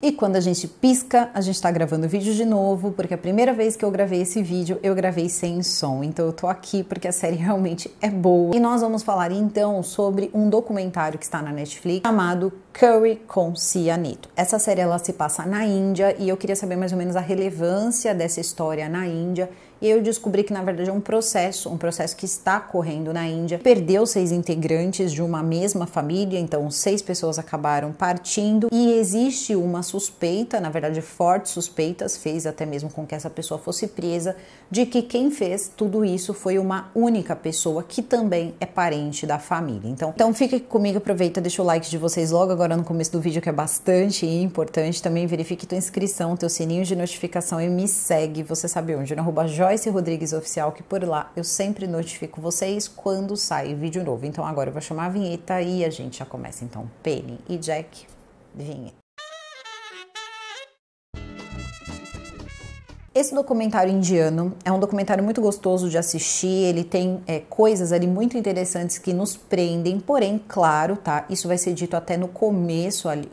E quando a gente pisca, a gente está gravando o vídeo de novo, porque a primeira vez que eu gravei esse vídeo, eu gravei sem som. Então eu tô aqui porque a série realmente é boa. E nós vamos falar então sobre um documentário que está na Netflix chamado Curry com Cianeto. Essa série ela se passa na Índia e eu queria saber mais ou menos a relevância dessa história na Índia e eu descobri que na verdade é um processo, um processo que está correndo na Índia. Perdeu seis integrantes de uma mesma família, então seis pessoas acabaram partindo e existe uma suspeita, na verdade fortes suspeitas, fez até mesmo com que essa pessoa fosse presa, de que quem fez tudo isso foi uma única pessoa que também é parente da família. Então, então fica comigo, aproveita, deixa o like de vocês logo agora no começo do vídeo que é bastante importante. Também verifique tua inscrição, teu sininho de notificação e me segue. Você sabe onde? No arroba Joyce Rodrigues Oficial, que por lá eu sempre notifico vocês quando sai vídeo novo. Então agora eu vou chamar a vinheta e a gente já começa. Então, Penny e Jack, vinheta. Esse documentário indiano é um documentário muito gostoso de assistir. Ele tem é, coisas ali muito interessantes que nos prendem, porém, claro, tá? Isso vai ser dito até no começo ali.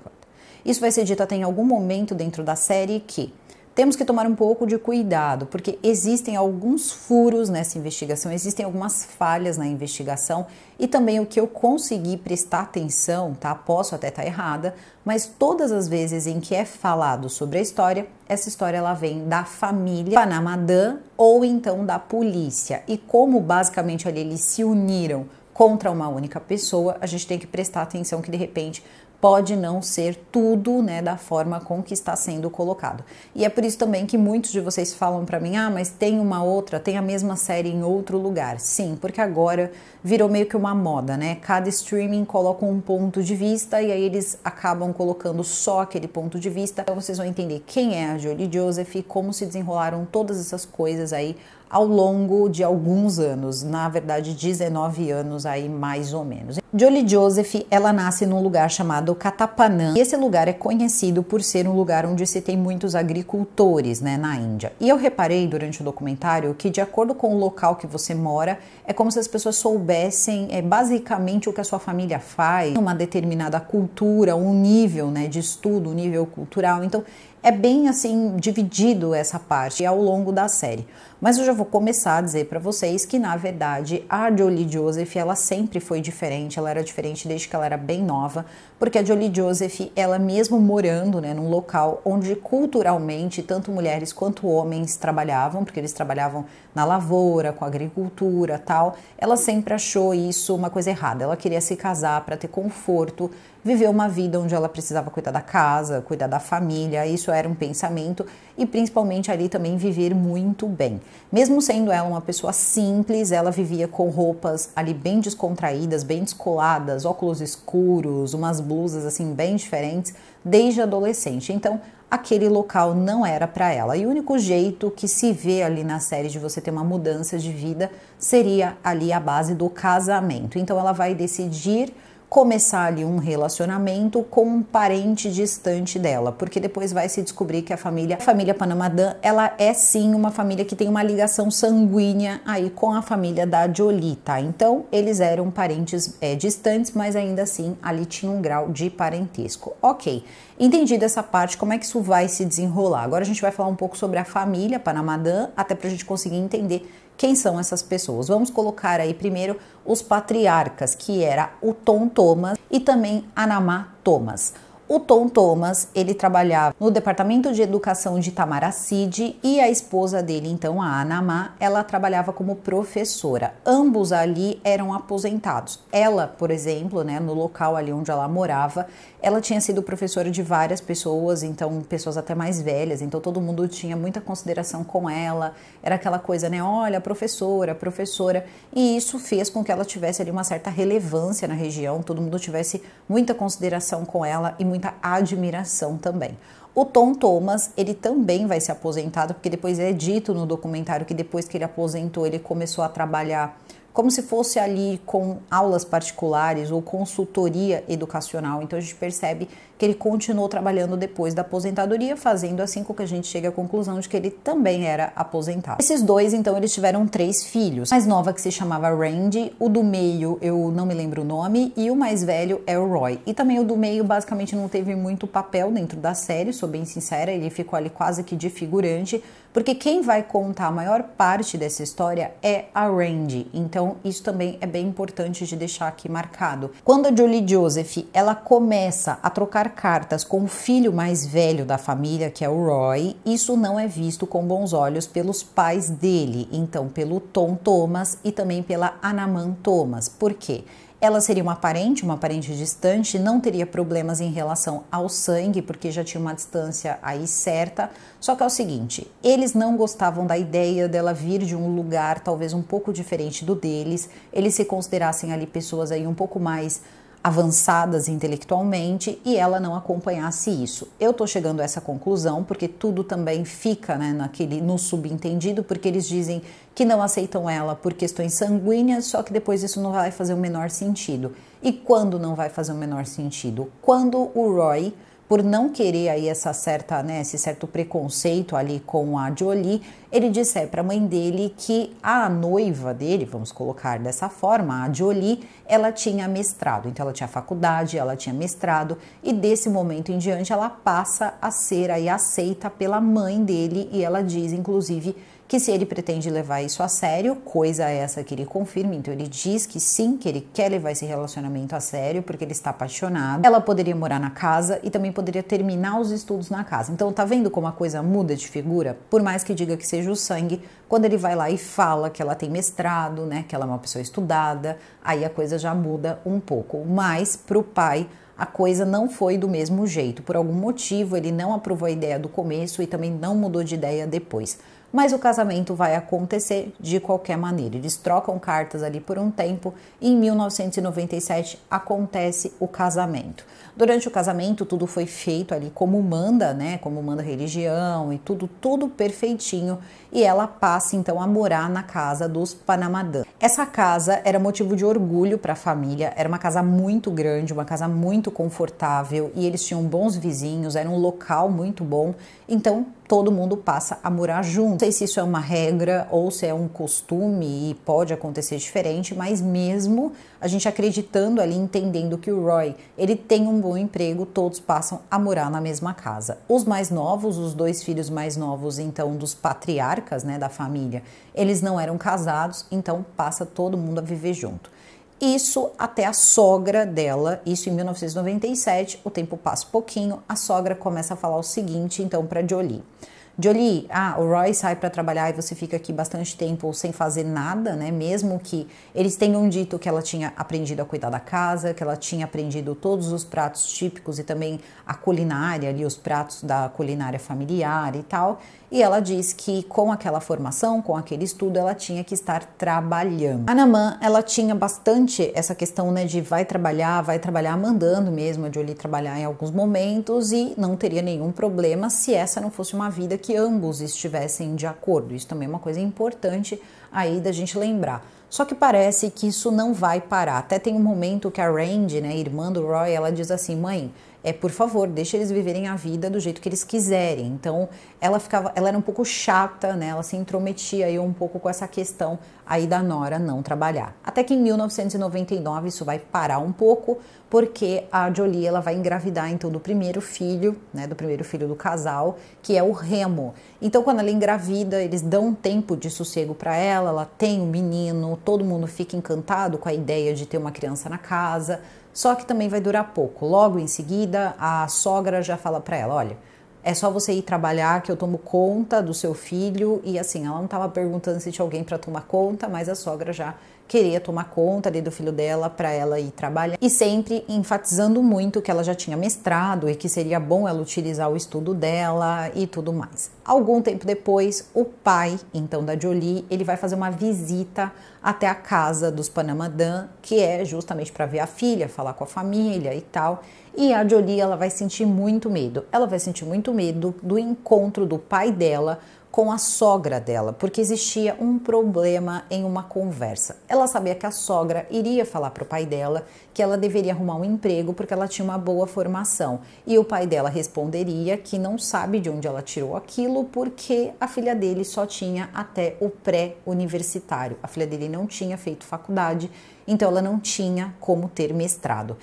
Isso vai ser dito até em algum momento dentro da série que temos que tomar um pouco de cuidado, porque existem alguns furos nessa investigação, existem algumas falhas na investigação e também o que eu consegui prestar atenção, tá? Posso até estar tá errada, mas todas as vezes em que é falado sobre a história, essa história ela vem da família Panamadã ou então da polícia. E como basicamente ali eles se uniram contra uma única pessoa, a gente tem que prestar atenção que de repente pode não ser tudo, né, da forma com que está sendo colocado. E é por isso também que muitos de vocês falam para mim: "Ah, mas tem uma outra, tem a mesma série em outro lugar". Sim, porque agora virou meio que uma moda, né? Cada streaming coloca um ponto de vista e aí eles acabam colocando só aquele ponto de vista. Então vocês vão entender quem é a Jolie Joseph, como se desenrolaram todas essas coisas aí ao longo de alguns anos, na verdade 19 anos aí mais ou menos. Jolie Joseph, ela nasce num lugar chamado Catapanã. E esse lugar é conhecido por ser um lugar onde se tem muitos agricultores, né, na Índia. E eu reparei durante o documentário que de acordo com o local que você mora, é como se as pessoas soubessem é, basicamente o que a sua família faz, uma determinada cultura, um nível, né, de estudo, um nível cultural. Então, é bem assim dividido essa parte ao longo da série. Mas eu já vou começar a dizer para vocês que na verdade a Jolie Joseph ela sempre foi diferente, ela era diferente desde que ela era bem nova, porque a Jolie Joseph, ela mesmo morando né, num local onde culturalmente tanto mulheres quanto homens trabalhavam, porque eles trabalhavam na lavoura, com agricultura tal, ela sempre achou isso uma coisa errada. Ela queria se casar para ter conforto, viver uma vida onde ela precisava cuidar da casa, cuidar da família, isso era um pensamento, e principalmente ali também viver muito bem. Mesmo sendo ela uma pessoa simples, ela vivia com roupas ali bem descontraídas, bem descoladas, óculos escuros, umas blusas assim bem diferentes desde adolescente. Então, aquele local não era para ela. E o único jeito que se vê ali na série de você ter uma mudança de vida seria ali a base do casamento. Então, ela vai decidir começar ali um relacionamento com um parente distante dela, porque depois vai se descobrir que a família, a família Panamadã, ela é sim uma família que tem uma ligação sanguínea aí com a família da Jolie, tá? Então, eles eram parentes é, distantes, mas ainda assim ali tinha um grau de parentesco. Ok, entendida essa parte, como é que isso vai se desenrolar? Agora a gente vai falar um pouco sobre a família Panamadã, até pra gente conseguir entender quem são essas pessoas? Vamos colocar aí primeiro os patriarcas, que era o Tom Thomas e também Anamá Thomas. O Tom Thomas, ele trabalhava no departamento de educação de Tamaracide e a esposa dele, então a Anamá, ela trabalhava como professora. Ambos ali eram aposentados. Ela, por exemplo, né, no local ali onde ela morava, ela tinha sido professora de várias pessoas, então pessoas até mais velhas, então todo mundo tinha muita consideração com ela. Era aquela coisa, né, olha, professora, professora, e isso fez com que ela tivesse ali uma certa relevância na região, todo mundo tivesse muita consideração com ela e muita admiração também. O Tom Thomas, ele também vai ser aposentado, porque depois é dito no documentário que depois que ele aposentou, ele começou a trabalhar como se fosse ali com aulas particulares ou consultoria educacional. Então a gente percebe que ele continuou trabalhando depois da aposentadoria, fazendo assim com que a gente chegue à conclusão de que ele também era aposentado. Esses dois, então, eles tiveram três filhos. mais nova que se chamava Randy, o do meio eu não me lembro o nome, e o mais velho é o Roy. E também o do meio basicamente não teve muito papel dentro da série, sou bem sincera, ele ficou ali quase que de figurante, porque quem vai contar a maior parte dessa história é a Randy. Então isso também é bem importante de deixar aqui marcado. Quando a Jolie Joseph ela começa a trocar cartas com o filho mais velho da família, que é o Roy, isso não é visto com bons olhos pelos pais dele, então pelo Tom Thomas e também pela Anaman Thomas. Por quê? Ela seria uma parente, uma parente distante, não teria problemas em relação ao sangue, porque já tinha uma distância aí certa. Só que é o seguinte: eles não gostavam da ideia dela vir de um lugar talvez um pouco diferente do deles, eles se considerassem ali pessoas aí um pouco mais avançadas intelectualmente e ela não acompanhasse isso. Eu estou chegando a essa conclusão porque tudo também fica né, naquele, no subentendido, porque eles dizem que não aceitam ela por questões sanguíneas, só que depois isso não vai fazer o menor sentido. E quando não vai fazer o menor sentido? Quando o Roy por não querer aí essa certa, né, esse certo preconceito ali com a Jolie, ele disse é, para a mãe dele que a noiva dele, vamos colocar dessa forma, a Jolie, ela tinha mestrado. Então ela tinha faculdade, ela tinha mestrado e desse momento em diante ela passa a ser aí aceita pela mãe dele e ela diz inclusive que se ele pretende levar isso a sério, coisa essa que ele confirma, então ele diz que sim, que ele quer levar esse relacionamento a sério, porque ele está apaixonado. Ela poderia morar na casa e também poderia terminar os estudos na casa. Então tá vendo como a coisa muda de figura? Por mais que diga que seja o sangue, quando ele vai lá e fala que ela tem mestrado, né, que ela é uma pessoa estudada, aí a coisa já muda um pouco. Mas pro pai, a coisa não foi do mesmo jeito. Por algum motivo, ele não aprovou a ideia do começo e também não mudou de ideia depois mas o casamento vai acontecer de qualquer maneira. Eles trocam cartas ali por um tempo e em 1997 acontece o casamento. Durante o casamento, tudo foi feito ali como manda, né? Como manda a religião e tudo, tudo perfeitinho. E ela passa então a morar na casa dos Panamadã. Essa casa era motivo de orgulho para a família, era uma casa muito grande, uma casa muito confortável e eles tinham bons vizinhos, era um local muito bom. Então, todo mundo passa a morar junto. Não sei se isso é uma regra ou se é um costume e pode acontecer diferente, mas mesmo a gente acreditando ali, entendendo que o Roy, ele tem um bom emprego, todos passam a morar na mesma casa. Os mais novos, os dois filhos mais novos, então, dos patriarcas né, da família, eles não eram casados, então passa todo mundo a viver junto. Isso até a sogra dela, isso em 1997, o tempo passa pouquinho, a sogra começa a falar o seguinte, então, para Jolie. Jolie, ah, o Roy sai para trabalhar e você fica aqui bastante tempo sem fazer nada, né? Mesmo que eles tenham dito que ela tinha aprendido a cuidar da casa, que ela tinha aprendido todos os pratos típicos e também a culinária ali, os pratos da culinária familiar e tal e ela diz que com aquela formação, com aquele estudo, ela tinha que estar trabalhando. A Namã, ela tinha bastante essa questão, né, de vai trabalhar, vai trabalhar mandando mesmo, de ele trabalhar em alguns momentos e não teria nenhum problema se essa não fosse uma vida que ambos estivessem de acordo. Isso também é uma coisa importante aí da gente lembrar. Só que parece que isso não vai parar. Até tem um momento que a Randy, né, irmã do Roy, ela diz assim: "Mãe, é, por favor, deixa eles viverem a vida do jeito que eles quiserem. Então, ela ficava, ela era um pouco chata, né? Ela se intrometia aí um pouco com essa questão aí da Nora não trabalhar. Até que em 1999 isso vai parar um pouco, porque a Jolie ela vai engravidar então do primeiro filho, né, do primeiro filho do casal, que é o Remo. Então quando ela engravida, eles dão um tempo de sossego para ela, ela tem o um menino, todo mundo fica encantado com a ideia de ter uma criança na casa. Só que também vai durar pouco. Logo em seguida, a sogra já fala para ela: olha, é só você ir trabalhar que eu tomo conta do seu filho. E assim, ela não estava perguntando se tinha alguém para tomar conta, mas a sogra já querer tomar conta ali do filho dela para ela ir trabalhar e sempre enfatizando muito que ela já tinha mestrado e que seria bom ela utilizar o estudo dela e tudo mais. Algum tempo depois, o pai, então da Jolie, ele vai fazer uma visita até a casa dos Panamadan, que é justamente para ver a filha, falar com a família e tal. E a Jolie, ela vai sentir muito medo. Ela vai sentir muito medo do encontro do pai dela com a sogra dela, porque existia um problema em uma conversa. Ela sabia que a sogra iria falar para o pai dela que ela deveria arrumar um emprego porque ela tinha uma boa formação, e o pai dela responderia que não sabe de onde ela tirou aquilo porque a filha dele só tinha até o pré-universitário. A filha dele não tinha feito faculdade, então ela não tinha como ter mestrado.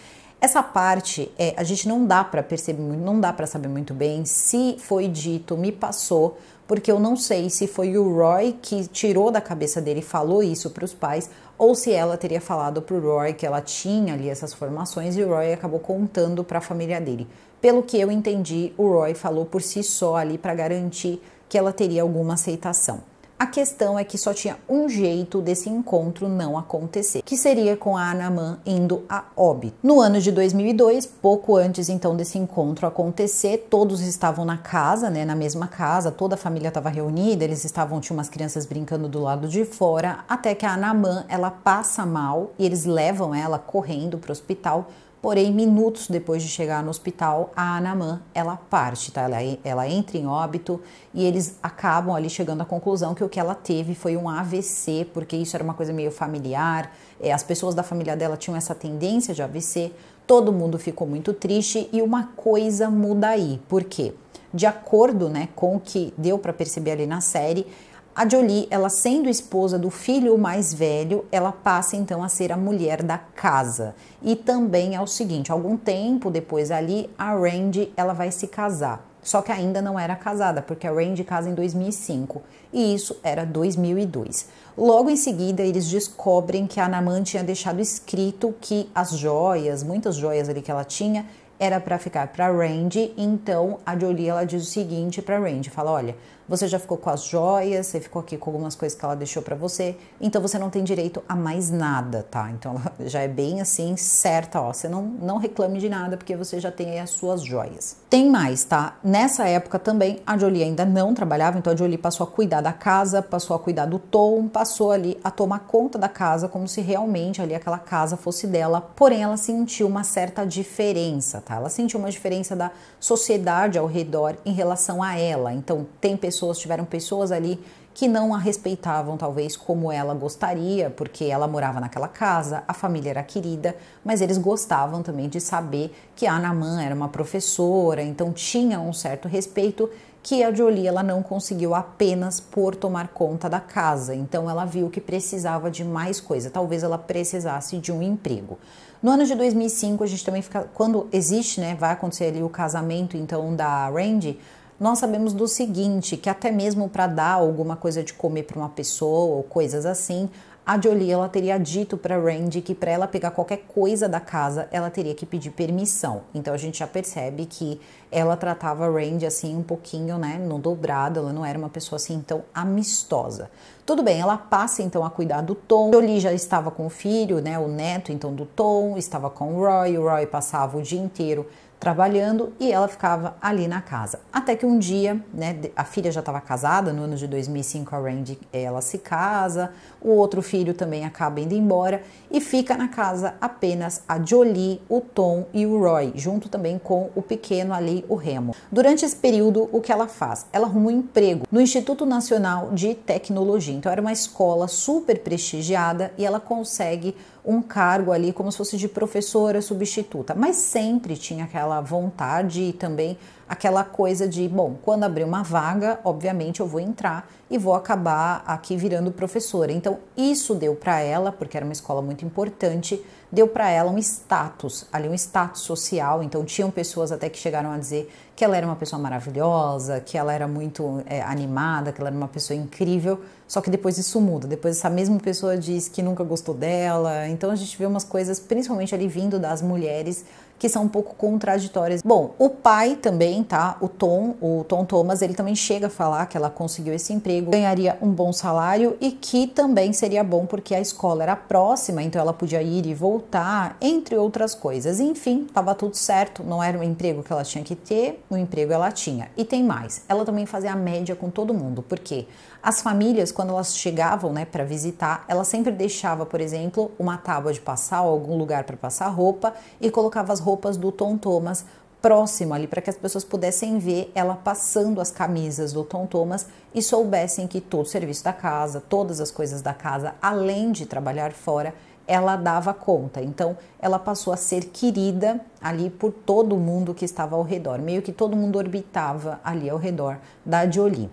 Essa parte é, a gente não dá para perceber, não dá para saber muito bem se foi dito, me passou, porque eu não sei se foi o Roy que tirou da cabeça dele e falou isso para os pais, ou se ela teria falado para o Roy que ela tinha ali essas formações e o Roy acabou contando para a família dele. Pelo que eu entendi, o Roy falou por si só ali para garantir que ela teria alguma aceitação. A questão é que só tinha um jeito desse encontro não acontecer, que seria com a Anamã indo a óbito. No ano de 2002, pouco antes então desse encontro acontecer, todos estavam na casa, né, na mesma casa, toda a família estava reunida, eles estavam tinha umas crianças brincando do lado de fora, até que a Anamã ela passa mal e eles levam ela correndo para o hospital Porém, minutos depois de chegar no hospital, a Anamã ela parte, tá? Ela, ela entra em óbito e eles acabam ali chegando à conclusão que o que ela teve foi um AVC, porque isso era uma coisa meio familiar. É, as pessoas da família dela tinham essa tendência de AVC. Todo mundo ficou muito triste e uma coisa muda aí, porque de acordo, né, com o que deu para perceber ali na série, a Jolie, ela sendo esposa do filho mais velho, ela passa então a ser a mulher da casa. E também é o seguinte, algum tempo depois ali, a Randy, ela vai se casar. Só que ainda não era casada, porque a Randy casa em 2005 e isso era 2002. Logo em seguida, eles descobrem que a Naman tinha deixado escrito que as joias, muitas joias ali que ela tinha, era para ficar para Randy. Então a Jolie ela diz o seguinte para Randy, fala: "Olha, você já ficou com as joias, você ficou aqui com algumas coisas que ela deixou para você, então você não tem direito a mais nada, tá? Então ela já é bem assim certa, ó, você não, não reclame de nada porque você já tem aí as suas joias. Tem mais, tá? Nessa época também a Jolie ainda não trabalhava, então a Jolie passou a cuidar da casa, passou a cuidar do Tom, passou ali a tomar conta da casa como se realmente ali aquela casa fosse dela, porém ela sentiu uma certa diferença, tá? Ela sentiu uma diferença da sociedade ao redor em relação a ela. Então tem pessoas pessoas, tiveram pessoas ali que não a respeitavam, talvez como ela gostaria, porque ela morava naquela casa, a família era querida, mas eles gostavam também de saber que a Anamã era uma professora, então tinha um certo respeito que a Jolie ela não conseguiu apenas por tomar conta da casa. Então ela viu que precisava de mais coisa, talvez ela precisasse de um emprego. No ano de 2005, a gente também fica quando existe, né, vai acontecer ali o casamento então da Randy, nós sabemos do seguinte, que até mesmo para dar alguma coisa de comer para uma pessoa ou coisas assim, a Jolie ela teria dito para Randy que para ela pegar qualquer coisa da casa, ela teria que pedir permissão. Então a gente já percebe que ela tratava Randy assim um pouquinho, né, no dobrado, ela não era uma pessoa assim tão amistosa. Tudo bem, ela passa então a cuidar do Tom. Jolie já estava com o filho, né, o neto então do Tom, estava com o Roy, o Roy passava o dia inteiro trabalhando e ela ficava ali na casa. Até que um dia, né, a filha já estava casada, no ano de 2005 a Randy ela se casa, o outro filho também acaba indo embora e fica na casa apenas a Jolie, o Tom e o Roy, junto também com o pequeno ali, o Remo. Durante esse período, o que ela faz? Ela arruma um emprego no Instituto Nacional de Tecnologia. Então era uma escola super prestigiada e ela consegue um cargo ali como se fosse de professora substituta, mas sempre tinha aquela vontade e também aquela coisa de, bom, quando abrir uma vaga, obviamente eu vou entrar e vou acabar aqui virando professora. Então, isso deu para ela, porque era uma escola muito importante, deu para ela um status, ali um status social. Então tinham pessoas até que chegaram a dizer que ela era uma pessoa maravilhosa, que ela era muito é, animada, que ela era uma pessoa incrível. Só que depois isso muda. Depois essa mesma pessoa diz que nunca gostou dela. Então a gente vê umas coisas, principalmente ali vindo das mulheres, que são um pouco contraditórias. Bom, o pai também, tá? O Tom, o Tom Thomas, ele também chega a falar que ela conseguiu esse emprego, ganharia um bom salário e que também seria bom porque a escola era próxima, então ela podia ir e voltar, entre outras coisas. Enfim, tava tudo certo, não era um emprego que ela tinha que ter, o um emprego ela tinha. E tem mais, ela também fazia a média com todo mundo, porque as famílias, quando elas chegavam, né, para visitar, ela sempre deixava, por exemplo, uma tábua de passar, ou algum lugar para passar roupa e colocava as roupas roupas do Tom Thomas próximo ali, para que as pessoas pudessem ver ela passando as camisas do Tom Thomas e soubessem que todo o serviço da casa, todas as coisas da casa, além de trabalhar fora, ela dava conta. Então, ela passou a ser querida ali por todo mundo que estava ao redor, meio que todo mundo orbitava ali ao redor da Jolie.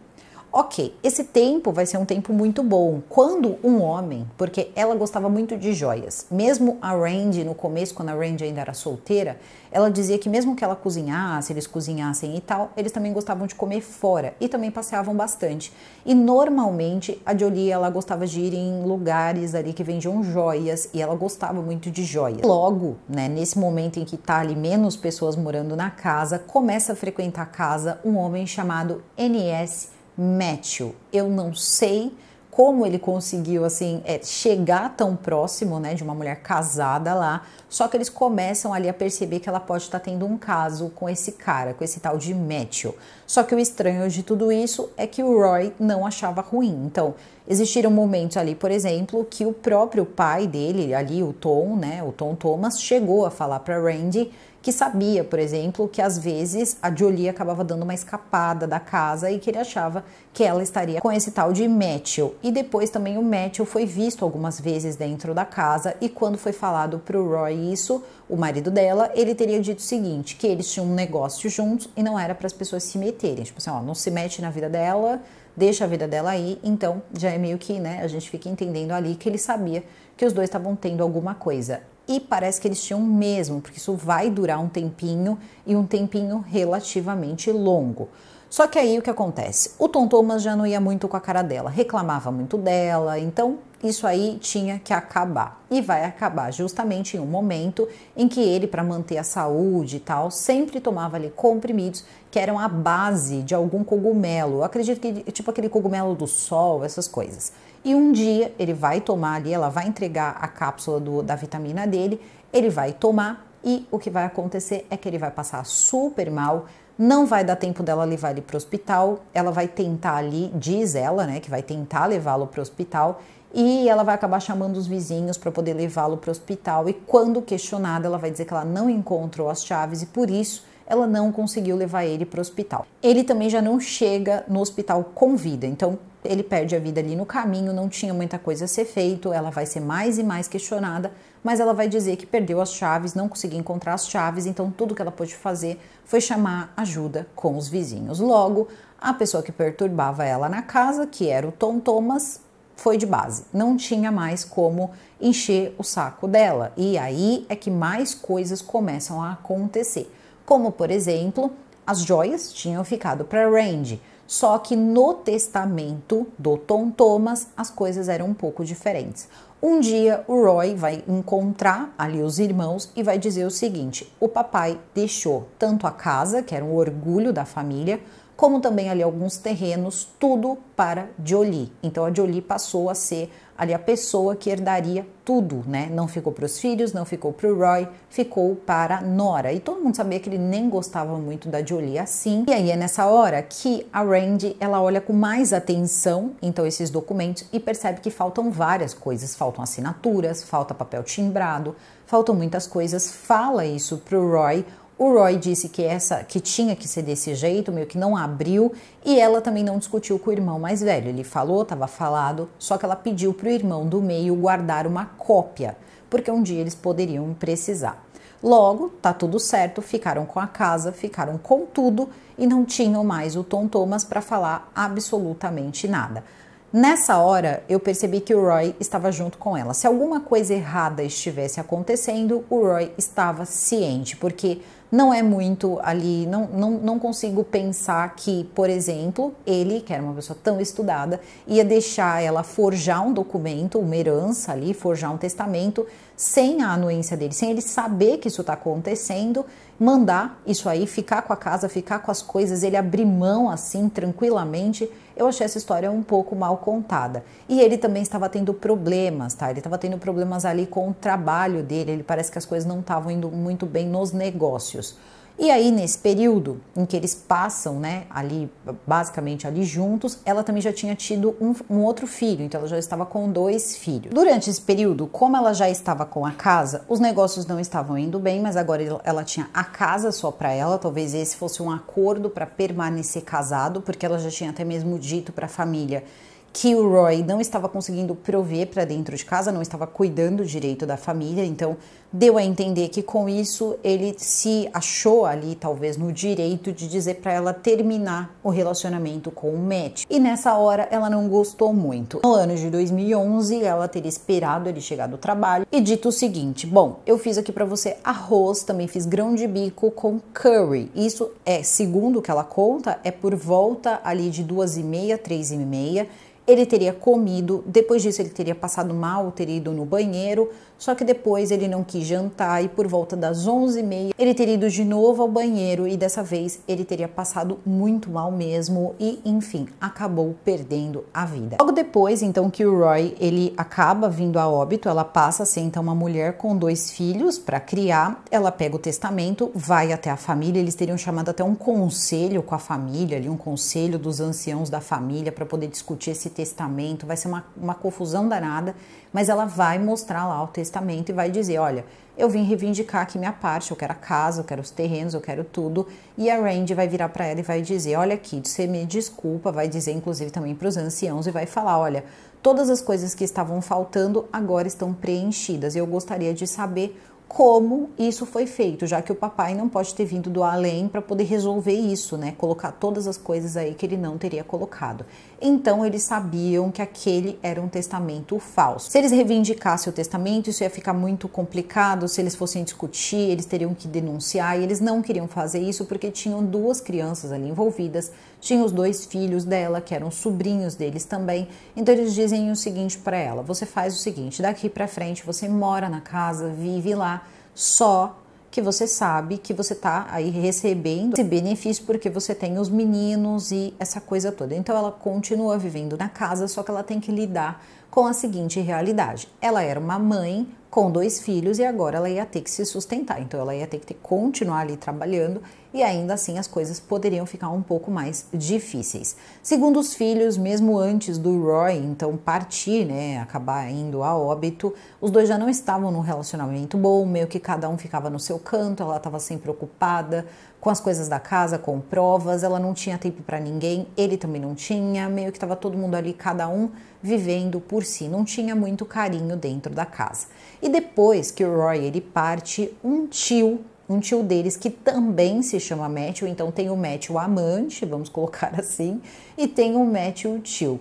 Ok, esse tempo vai ser um tempo muito bom. Quando um homem, porque ela gostava muito de joias, mesmo a Randy no começo, quando a Randy ainda era solteira, ela dizia que mesmo que ela cozinhasse, eles cozinhassem e tal, eles também gostavam de comer fora e também passeavam bastante. E normalmente a Jolie ela gostava de ir em lugares ali que vendiam joias e ela gostava muito de joias. Logo, né, nesse momento em que tá ali menos pessoas morando na casa, começa a frequentar a casa um homem chamado NS Matthew. Eu não sei como ele conseguiu assim é, chegar tão próximo, né, de uma mulher casada lá, só que eles começam ali a perceber que ela pode estar tá tendo um caso com esse cara, com esse tal de Matthew. Só que o estranho de tudo isso é que o Roy não achava ruim. Então, existiram momentos ali, por exemplo, que o próprio pai dele, ali o Tom, né, o Tom Thomas, chegou a falar para Randy que sabia, por exemplo, que às vezes a Jolie acabava dando uma escapada da casa e que ele achava que ela estaria com esse tal de Matthew. E depois também o Matthew foi visto algumas vezes dentro da casa e quando foi falado para o Roy isso, o marido dela, ele teria dito o seguinte, que eles tinham um negócio juntos e não era para as pessoas se meterem. Tipo assim, ó, não se mete na vida dela, deixa a vida dela aí. Então, já é meio que, né, a gente fica entendendo ali que ele sabia que os dois estavam tendo alguma coisa. E parece que eles tinham mesmo, porque isso vai durar um tempinho e um tempinho relativamente longo. Só que aí o que acontece? O Tom Thomas já não ia muito com a cara dela, reclamava muito dela, então isso aí tinha que acabar. E vai acabar justamente em um momento em que ele, para manter a saúde e tal, sempre tomava ali comprimidos que eram a base de algum cogumelo. Eu acredito que tipo aquele cogumelo do sol, essas coisas. E um dia ele vai tomar ali, ela vai entregar a cápsula do, da vitamina dele, ele vai tomar e o que vai acontecer é que ele vai passar super mal, não vai dar tempo dela levar ele para o hospital, ela vai tentar ali, diz ela, né, que vai tentar levá-lo para o hospital e ela vai acabar chamando os vizinhos para poder levá-lo para o hospital. E quando questionada, ela vai dizer que ela não encontrou as chaves e por isso ela não conseguiu levar ele para o hospital. Ele também já não chega no hospital com vida, então ele perde a vida ali no caminho, não tinha muita coisa a ser feito, ela vai ser mais e mais questionada, mas ela vai dizer que perdeu as chaves, não conseguiu encontrar as chaves, então tudo que ela pôde fazer foi chamar ajuda com os vizinhos. Logo, a pessoa que perturbava ela na casa, que era o Tom Thomas, foi de base, não tinha mais como encher o saco dela. E aí é que mais coisas começam a acontecer, como por exemplo, as joias tinham ficado para Randy. Só que no testamento do Tom Thomas as coisas eram um pouco diferentes. Um dia o Roy vai encontrar ali os irmãos e vai dizer o seguinte: o papai deixou tanto a casa, que era um orgulho da família, como também ali alguns terrenos, tudo para Jolie. Então a Jolie passou a ser ali a pessoa que herdaria tudo, né? Não ficou para os filhos, não ficou para o Roy, ficou para Nora. E todo mundo sabia que ele nem gostava muito da Jolie assim. E aí é nessa hora que a Randy ela olha com mais atenção então esses documentos e percebe que faltam várias coisas, faltam assinaturas, falta papel timbrado, faltam muitas coisas. Fala isso para o Roy, o Roy disse que essa que tinha que ser desse jeito, meio que não abriu, e ela também não discutiu com o irmão mais velho. Ele falou, estava falado, só que ela pediu para o irmão do meio guardar uma cópia, porque um dia eles poderiam precisar. Logo, tá tudo certo, ficaram com a casa, ficaram com tudo e não tinham mais o Tom Thomas para falar absolutamente nada. Nessa hora, eu percebi que o Roy estava junto com ela. Se alguma coisa errada estivesse acontecendo, o Roy estava ciente, porque não é muito ali, não, não, não consigo pensar que, por exemplo, ele, que era uma pessoa tão estudada, ia deixar ela forjar um documento, uma herança ali, forjar um testamento, sem a anuência dele, sem ele saber que isso está acontecendo, mandar isso aí, ficar com a casa, ficar com as coisas, ele abrir mão assim, tranquilamente eu achei essa história um pouco mal contada. E ele também estava tendo problemas, tá? Ele estava tendo problemas ali com o trabalho dele, ele parece que as coisas não estavam indo muito bem nos negócios. E aí, nesse período em que eles passam, né, ali, basicamente ali juntos, ela também já tinha tido um, um outro filho, então ela já estava com dois filhos. Durante esse período, como ela já estava com a casa, os negócios não estavam indo bem, mas agora ela tinha a casa só para ela, talvez esse fosse um acordo para permanecer casado, porque ela já tinha até mesmo dito para a família que o Roy não estava conseguindo prover para dentro de casa, não estava cuidando direito da família, então deu a entender que com isso ele se achou ali, talvez, no direito de dizer para ela terminar o relacionamento com o Matt. E nessa hora ela não gostou muito. No ano de 2011, ela teria esperado ele chegar do trabalho e dito o seguinte: Bom, eu fiz aqui para você arroz, também fiz grão de bico com curry. Isso é, segundo o que ela conta, é por volta ali de duas e meia, três e meia. Ele teria comido, depois disso ele teria passado mal, teria ido no banheiro só que depois ele não quis jantar e por volta das 11h30 ele teria ido de novo ao banheiro e dessa vez ele teria passado muito mal mesmo e enfim, acabou perdendo a vida. Logo depois, então, que o Roy ele acaba vindo a óbito, ela passa a ser então uma mulher com dois filhos para criar, ela pega o testamento, vai até a família, eles teriam chamado até um conselho com a família, ali um conselho dos anciãos da família para poder discutir esse testamento, vai ser uma, uma confusão danada, mas ela vai mostrar lá o testamento testamento e vai dizer: olha, eu vim reivindicar aqui minha parte, eu quero a casa, eu quero os terrenos, eu quero tudo. E a Randy vai virar para ela e vai dizer: olha aqui, você me desculpa, vai dizer inclusive também para os anciãos e vai falar: olha, todas as coisas que estavam faltando agora estão preenchidas. Eu gostaria de saber como isso foi feito, já que o papai não pode ter vindo do além para poder resolver isso, né? Colocar todas as coisas aí que ele não teria colocado. Então eles sabiam que aquele era um testamento falso. Se eles reivindicassem o testamento, isso ia ficar muito complicado. Se eles fossem discutir, eles teriam que denunciar e eles não queriam fazer isso porque tinham duas crianças ali envolvidas tinha os dois filhos dela, que eram sobrinhos deles também. Então eles dizem o seguinte para ela: você faz o seguinte, daqui para frente você mora na casa, vive lá, só que você sabe que você tá aí recebendo esse benefício porque você tem os meninos e essa coisa toda. Então ela continua vivendo na casa, só que ela tem que lidar com a seguinte realidade: ela era uma mãe com dois filhos e agora ela ia ter que se sustentar, então ela ia ter que continuar ali trabalhando e ainda assim as coisas poderiam ficar um pouco mais difíceis. Segundo os filhos, mesmo antes do Roy então partir, né, acabar indo a óbito, os dois já não estavam num relacionamento bom, meio que cada um ficava no seu canto, ela estava sempre ocupada, com as coisas da casa, com provas, ela não tinha tempo para ninguém, ele também não tinha, meio que estava todo mundo ali, cada um vivendo por si, não tinha muito carinho dentro da casa. E depois que o Roy ele parte, um tio, um tio deles que também se chama Matthew, então tem o Matthew amante, vamos colocar assim, e tem o Matthew tio.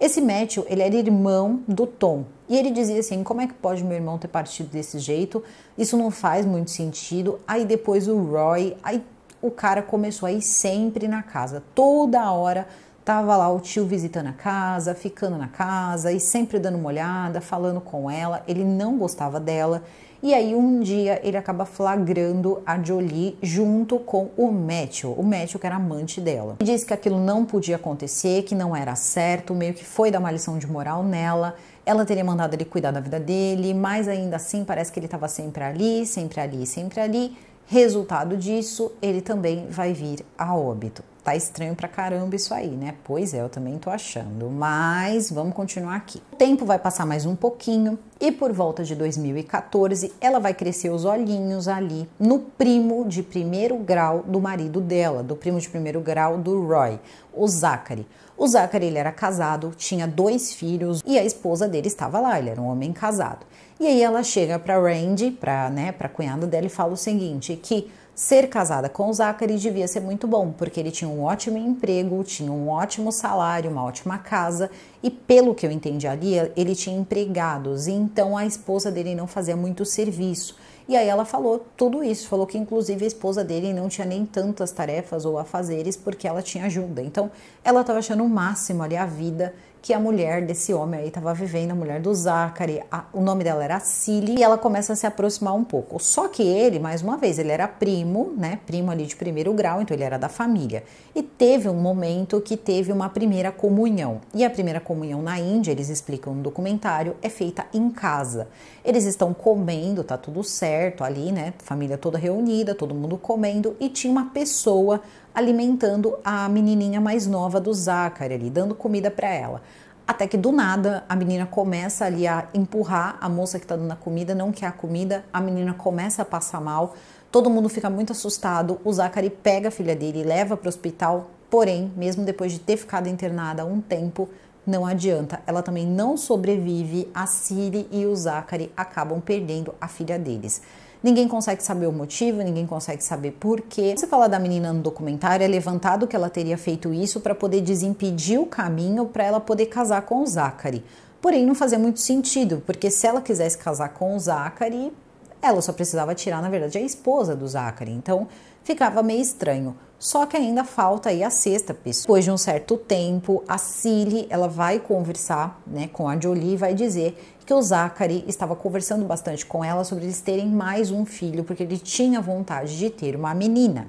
Esse Matthew, ele era irmão do Tom. E ele dizia assim: como é que pode meu irmão ter partido desse jeito? Isso não faz muito sentido. Aí depois o Roy, aí o cara começou a ir sempre na casa, toda hora tava lá o tio visitando a casa, ficando na casa e sempre dando uma olhada, falando com ela. Ele não gostava dela. E aí um dia ele acaba flagrando a Jolie junto com o Matthew, o Matthew que era amante dela. Ele disse que aquilo não podia acontecer, que não era certo, meio que foi dar uma lição de moral nela. Ela teria mandado ele cuidar da vida dele, mas ainda assim parece que ele estava sempre ali, sempre ali, sempre ali. Resultado disso, ele também vai vir a óbito. Tá estranho pra caramba isso aí, né? Pois é, eu também tô achando, mas vamos continuar aqui. O tempo vai passar mais um pouquinho e por volta de 2014 ela vai crescer os olhinhos ali no primo de primeiro grau do marido dela, do primo de primeiro grau do Roy, o Zachary. O Zachary ele era casado, tinha dois filhos e a esposa dele estava lá, ele era um homem casado. E aí ela chega para Randy, para né, para cunhada dela, e fala o seguinte: que ser casada com o Zachary devia ser muito bom, porque ele tinha um ótimo emprego, tinha um ótimo salário, uma ótima casa, e pelo que eu entendi ali, ele tinha empregados, e então a esposa dele não fazia muito serviço. E aí ela falou tudo isso, falou que inclusive a esposa dele não tinha nem tantas tarefas ou afazeres porque ela tinha ajuda. Então ela estava achando o máximo ali a vida que a mulher desse homem aí estava vivendo, a mulher do Zachary, a, o nome dela era Cilly, e ela começa a se aproximar um pouco. Só que ele, mais uma vez, ele era primo, né? Primo ali de primeiro grau, então ele era da família. E teve um momento que teve uma primeira comunhão. E a primeira comunhão na Índia, eles explicam no documentário, é feita em casa. Eles estão comendo, tá tudo certo ali, né? Família toda reunida, todo mundo comendo, e tinha uma pessoa alimentando a menininha mais nova do Zachary ali, dando comida para ela. Até que do nada a menina começa ali a empurrar a moça que está dando a comida, não quer a comida, a menina começa a passar mal, todo mundo fica muito assustado. O Zachary pega a filha dele e leva para o hospital, porém, mesmo depois de ter ficado internada um tempo, não adianta, ela também não sobrevive. A Siri e o Zachary acabam perdendo a filha deles. Ninguém consegue saber o motivo, ninguém consegue saber por quê. Você fala da menina no documentário, é levantado que ela teria feito isso para poder desimpedir o caminho para ela poder casar com o Zachary. Porém, não fazia muito sentido, porque se ela quisesse casar com o Zachary, ela só precisava tirar, na verdade, a esposa do Zachary. Então, ficava meio estranho. Só que ainda falta aí a sexta pessoa. Depois de um certo tempo, a Cilly, ela vai conversar, né, com a Jolie e vai dizer porque o Zachary estava conversando bastante com ela sobre eles terem mais um filho, porque ele tinha vontade de ter uma menina.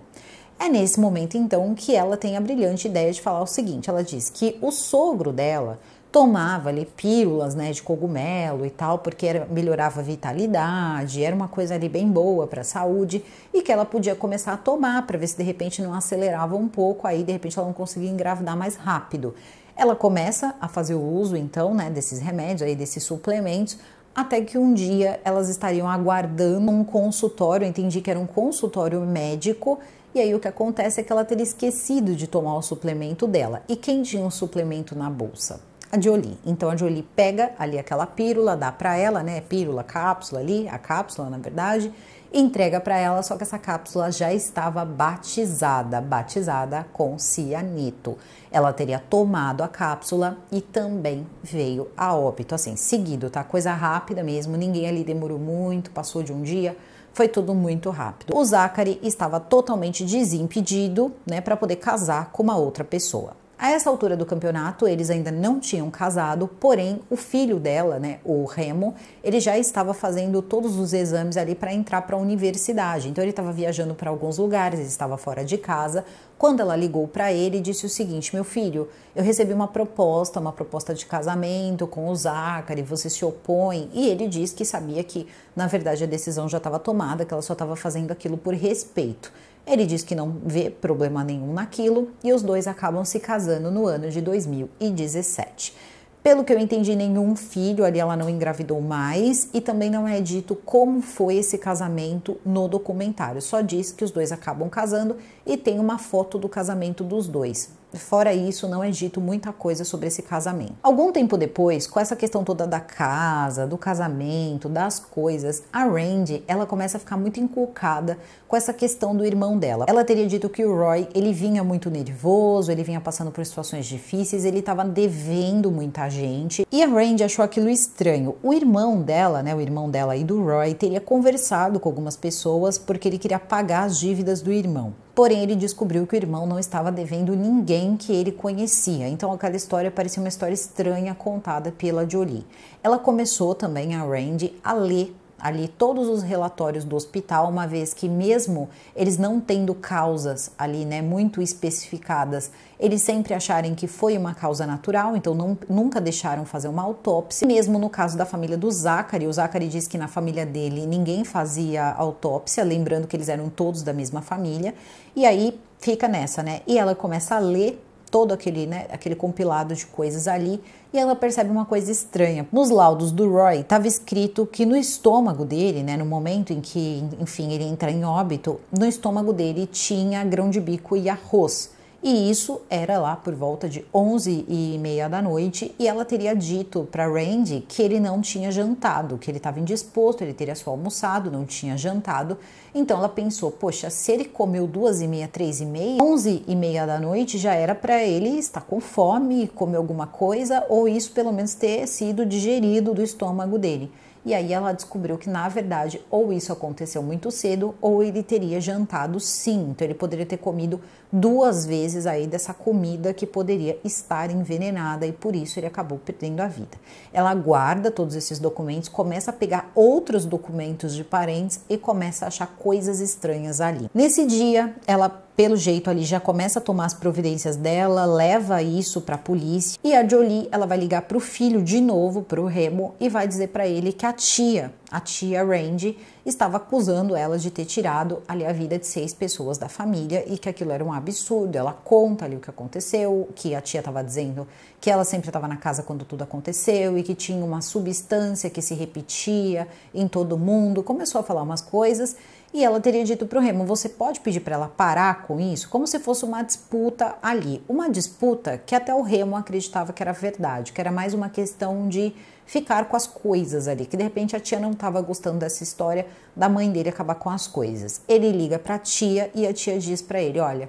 É nesse momento então que ela tem a brilhante ideia de falar o seguinte: ela diz que o sogro dela tomava ali pílulas, né, de cogumelo e tal, porque era, melhorava a vitalidade, era uma coisa ali bem boa para a saúde e que ela podia começar a tomar para ver se de repente não acelerava um pouco, aí de repente ela não conseguia engravidar mais rápido. Ela começa a fazer o uso então, né, desses remédios aí, desses suplementos, até que um dia elas estariam aguardando um consultório, eu entendi que era um consultório médico, e aí o que acontece é que ela teria esquecido de tomar o suplemento dela. E quem tinha um suplemento na bolsa? A Jolie. Então a Jolie pega ali aquela pílula, dá para ela, né? Pílula, cápsula ali, a cápsula na verdade, entrega para ela, só que essa cápsula já estava batizada, batizada com cianito. Ela teria tomado a cápsula e também veio a óbito, assim, seguido, tá? Coisa rápida mesmo, ninguém ali demorou muito, passou de um dia, foi tudo muito rápido. O Zachary estava totalmente desimpedido, né, para poder casar com uma outra pessoa. A essa altura do campeonato, eles ainda não tinham casado, porém o filho dela, né, o Remo, ele já estava fazendo todos os exames ali para entrar para a universidade. Então ele estava viajando para alguns lugares, ele estava fora de casa, quando ela ligou para ele, disse o seguinte: Meu filho, eu recebi uma proposta, uma proposta de casamento com o Zachary, você se opõe. E ele disse que sabia que, na verdade, a decisão já estava tomada, que ela só estava fazendo aquilo por respeito. Ele disse que não vê problema nenhum naquilo e os dois acabam se casando no ano de 2017. Pelo que eu entendi, nenhum filho ali ela não engravidou mais e também não é dito como foi esse casamento no documentário. Só diz que os dois acabam casando e tem uma foto do casamento dos dois. Fora isso, não é dito muita coisa sobre esse casamento. Algum tempo depois, com essa questão toda da casa, do casamento, das coisas, a Randy, ela começa a ficar muito inculcada com essa questão do irmão dela. Ela teria dito que o Roy, ele vinha muito nervoso, ele vinha passando por situações difíceis, ele estava devendo muita gente, e a Randy achou aquilo estranho. O irmão dela, né, o irmão dela e do Roy, teria conversado com algumas pessoas porque ele queria pagar as dívidas do irmão. Porém, ele descobriu que o irmão não estava devendo ninguém que ele conhecia. Então, aquela história parecia uma história estranha contada pela Jolie. Ela começou também, a Randy, a ler ali todos os relatórios do hospital, uma vez que mesmo eles não tendo causas ali, né, muito especificadas, eles sempre acharem que foi uma causa natural, então não, nunca deixaram fazer uma autópsia. Mesmo no caso da família do Zachary, o Zachary diz que na família dele ninguém fazia autópsia, lembrando que eles eram todos da mesma família. E aí fica nessa, né? E ela começa a ler todo aquele, né, aquele compilado de coisas ali e ela percebe uma coisa estranha. Nos laudos do Roy estava escrito que no estômago dele, né, no momento em que, enfim, ele entra em óbito, no estômago dele tinha grão de bico e arroz. E isso era lá por volta de 11 e meia da noite e ela teria dito para Randy que ele não tinha jantado, que ele estava indisposto, ele teria só almoçado, não tinha jantado. Então ela pensou, poxa, se ele comeu duas e meia, três e meia, onze e meia da noite já era para ele estar com fome, comer alguma coisa ou isso pelo menos ter sido digerido do estômago dele. E aí ela descobriu que na verdade ou isso aconteceu muito cedo ou ele teria jantado sim, então ele poderia ter comido duas vezes aí dessa comida que poderia estar envenenada e por isso ele acabou perdendo a vida. Ela guarda todos esses documentos, começa a pegar outros documentos de parentes e começa a achar coisas estranhas ali. Nesse dia, ela pelo jeito ali já começa a tomar as providências dela, leva isso para a polícia e a Jolie ela vai ligar para o filho de novo, para o Remo e vai dizer para ele que a tia, a tia Randy estava acusando elas de ter tirado ali a vida de seis pessoas da família e que aquilo era um absurdo. Ela conta ali o que aconteceu, que a tia estava dizendo que ela sempre estava na casa quando tudo aconteceu e que tinha uma substância que se repetia em todo mundo. Começou a falar umas coisas e ela teria dito para o Remo: você pode pedir para ela parar com isso, como se fosse uma disputa ali, uma disputa que até o Remo acreditava que era verdade, que era mais uma questão de ficar com as coisas ali, que de repente a tia não estava gostando dessa história da mãe dele acabar com as coisas. Ele liga para a tia e a tia diz para ele: "Olha,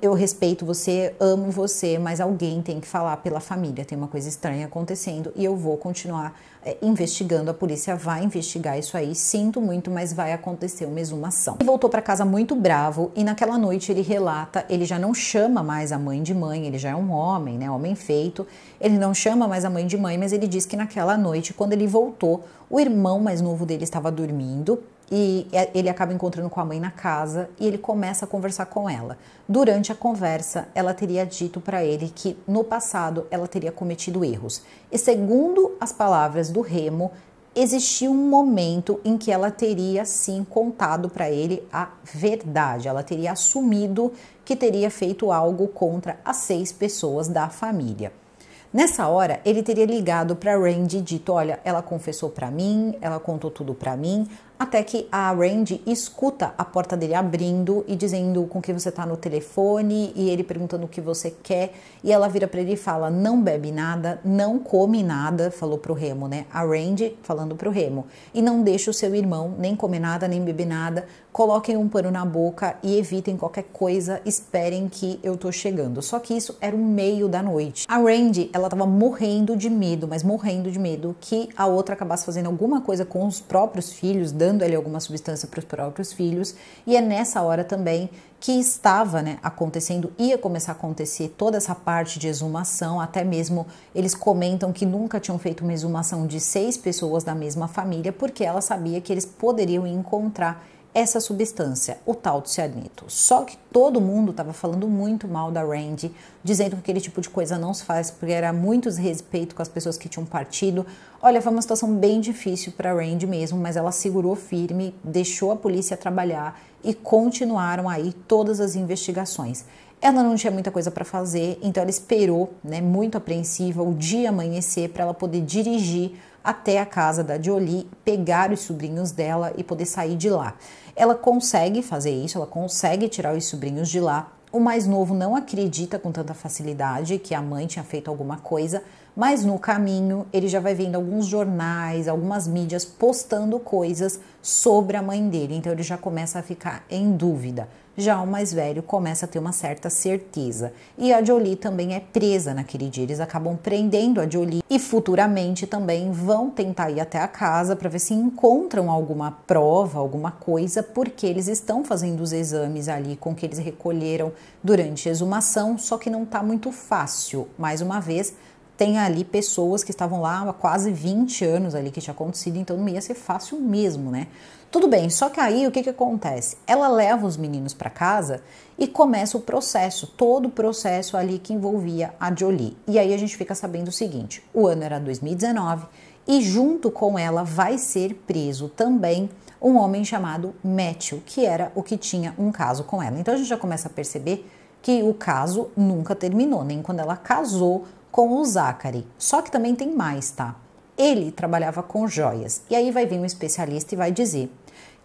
eu respeito você, amo você, mas alguém tem que falar pela família, tem uma coisa estranha acontecendo e eu vou continuar é, investigando, a polícia vai investigar isso aí, sinto muito, mas vai acontecer uma exumação. Ele voltou para casa muito bravo e naquela noite ele relata, ele já não chama mais a mãe de mãe, ele já é um homem, né, homem feito, ele não chama mais a mãe de mãe, mas ele diz que naquela noite, quando ele voltou, o irmão mais novo dele estava dormindo, e é, ele acaba encontrando com a mãe na casa e ele começa a conversar com ela. Durante a conversa, ela teria dito para ele que no passado ela teria cometido erros. E segundo as palavras do Remo, existiu um momento em que ela teria sim contado para ele a verdade, ela teria assumido que teria feito algo contra as seis pessoas da família. Nessa hora, ele teria ligado para Randy e dito: "Olha, ela confessou para mim, ela contou tudo para mim, até que a Randy escuta a porta dele abrindo e dizendo com que você tá no telefone e ele perguntando o que você quer e ela vira para ele e fala: "Não bebe nada, não come nada", falou pro Remo, né? A Randy falando pro Remo: "E não deixe o seu irmão nem comer nada, nem beber nada. Coloquem um pano na boca e evitem qualquer coisa, esperem que eu tô chegando". Só que isso era o meio da noite. A Randy, ela tava morrendo de medo, mas morrendo de medo que a outra acabasse fazendo alguma coisa com os próprios filhos dando ali alguma substância para os próprios filhos, e é nessa hora também que estava né, acontecendo, ia começar a acontecer toda essa parte de exumação, até mesmo eles comentam que nunca tinham feito uma exumação de seis pessoas da mesma família, porque ela sabia que eles poderiam encontrar essa substância, o tal do cianeto. Só que todo mundo estava falando muito mal da Randy, dizendo que aquele tipo de coisa não se faz, porque era muito desrespeito com as pessoas que tinham partido. Olha, foi uma situação bem difícil para Randy mesmo, mas ela segurou firme, deixou a polícia trabalhar e continuaram aí todas as investigações. Ela não tinha muita coisa para fazer, então ela esperou, né, muito apreensiva, o dia amanhecer para ela poder dirigir até a casa da Jolie, pegar os sobrinhos dela e poder sair de lá. Ela consegue fazer isso, ela consegue tirar os sobrinhos de lá. O mais novo não acredita com tanta facilidade que a mãe tinha feito alguma coisa, mas no caminho ele já vai vendo alguns jornais, algumas mídias postando coisas sobre a mãe dele, então ele já começa a ficar em dúvida. Já o mais velho começa a ter uma certa certeza. E a Jolie também é presa naquele dia. Eles acabam prendendo a Jolie e futuramente também vão tentar ir até a casa para ver se encontram alguma prova, alguma coisa, porque eles estão fazendo os exames ali com que eles recolheram durante a exumação, só que não está muito fácil. Mais uma vez, tem ali pessoas que estavam lá há quase 20 anos ali que tinha acontecido, então não ia ser fácil mesmo, né? Tudo bem, só que aí o que, que acontece? Ela leva os meninos para casa e começa o processo, todo o processo ali que envolvia a Jolie. E aí a gente fica sabendo o seguinte: o ano era 2019 e junto com ela vai ser preso também um homem chamado Matthew, que era o que tinha um caso com ela. Então a gente já começa a perceber que o caso nunca terminou, nem quando ela casou com o Zachary. Só que também tem mais, tá? Ele trabalhava com joias. E aí vai vir um especialista e vai dizer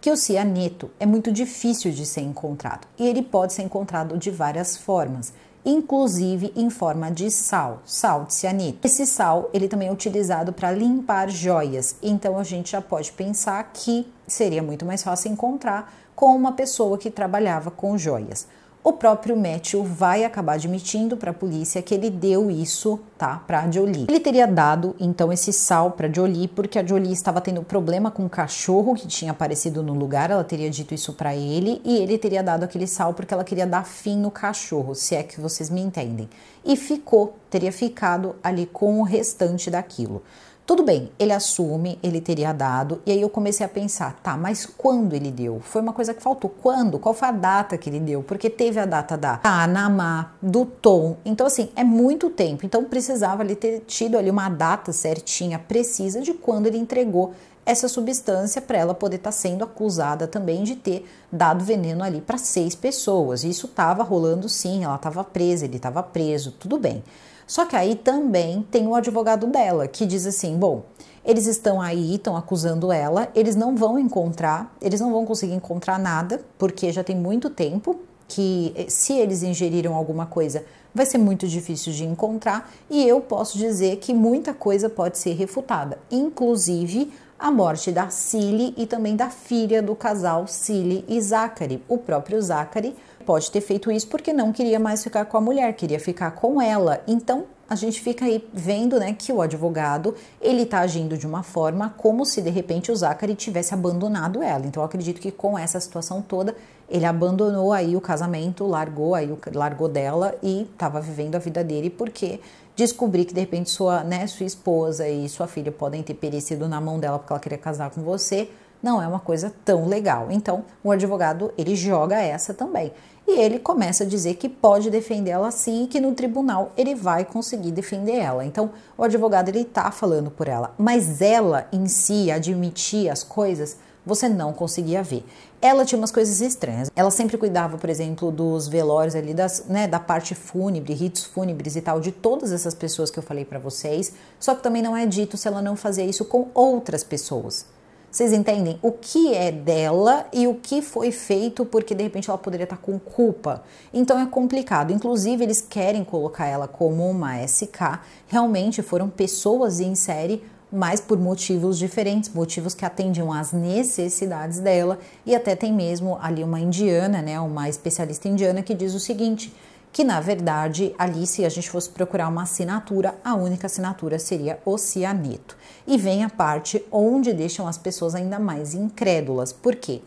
que o cianeto é muito difícil de ser encontrado e ele pode ser encontrado de várias formas, inclusive em forma de sal, sal de cianeto. Esse sal ele também é utilizado para limpar joias, então a gente já pode pensar que seria muito mais fácil encontrar com uma pessoa que trabalhava com joias o próprio Matthew vai acabar admitindo para a polícia que ele deu isso, tá, para a Jolie. Ele teria dado então esse sal para Jolie porque a Jolie estava tendo problema com um cachorro que tinha aparecido no lugar, ela teria dito isso para ele e ele teria dado aquele sal porque ela queria dar fim no cachorro, se é que vocês me entendem. E ficou, teria ficado ali com o restante daquilo. Tudo bem, ele assume, ele teria dado, e aí eu comecei a pensar, tá, mas quando ele deu? Foi uma coisa que faltou. Quando? Qual foi a data que ele deu? Porque teve a data da Anamá, do Tom. Então, assim, é muito tempo. Então, precisava ele ter tido ali uma data certinha, precisa de quando ele entregou essa substância para ela poder estar tá sendo acusada também de ter dado veneno ali para seis pessoas. Isso estava rolando sim, ela estava presa, ele estava preso, tudo bem. Só que aí também tem o advogado dela que diz assim: bom, eles estão aí, estão acusando ela, eles não vão encontrar, eles não vão conseguir encontrar nada, porque já tem muito tempo que eh, se eles ingeriram alguma coisa, vai ser muito difícil de encontrar, e eu posso dizer que muita coisa pode ser refutada, inclusive a morte da Cile e também da filha do casal Cile e Zachary. O próprio Zachary pode ter feito isso porque não queria mais ficar com a mulher, queria ficar com ela. Então, a gente fica aí vendo, né, que o advogado, ele está agindo de uma forma como se de repente o Zachary tivesse abandonado ela. Então, acredito que com essa situação toda, ele abandonou aí o casamento, largou aí, largou dela e estava vivendo a vida dele porque descobrir que de repente sua, né, sua esposa e sua filha podem ter perecido na mão dela porque ela queria casar com você, não é uma coisa tão legal. Então, o advogado, ele joga essa também. E ele começa a dizer que pode defender ela sim e que no tribunal ele vai conseguir defender ela. Então, o advogado ele tá falando por ela, mas ela em si admitir as coisas, você não conseguia ver. Ela tinha umas coisas estranhas. Ela sempre cuidava, por exemplo, dos velórios ali, das, né, da parte fúnebre, ritos fúnebres e tal, de todas essas pessoas que eu falei para vocês. Só que também não é dito se ela não fazia isso com outras pessoas. Vocês entendem o que é dela e o que foi feito, porque de repente ela poderia estar com culpa. Então é complicado. Inclusive, eles querem colocar ela como uma SK. Realmente foram pessoas em série mas por motivos diferentes, motivos que atendiam às necessidades dela. E até tem mesmo ali uma indiana, né, uma especialista indiana, que diz o seguinte: que na verdade ali, se a gente fosse procurar uma assinatura, a única assinatura seria o cianeto. E vem a parte onde deixam as pessoas ainda mais incrédulas. porque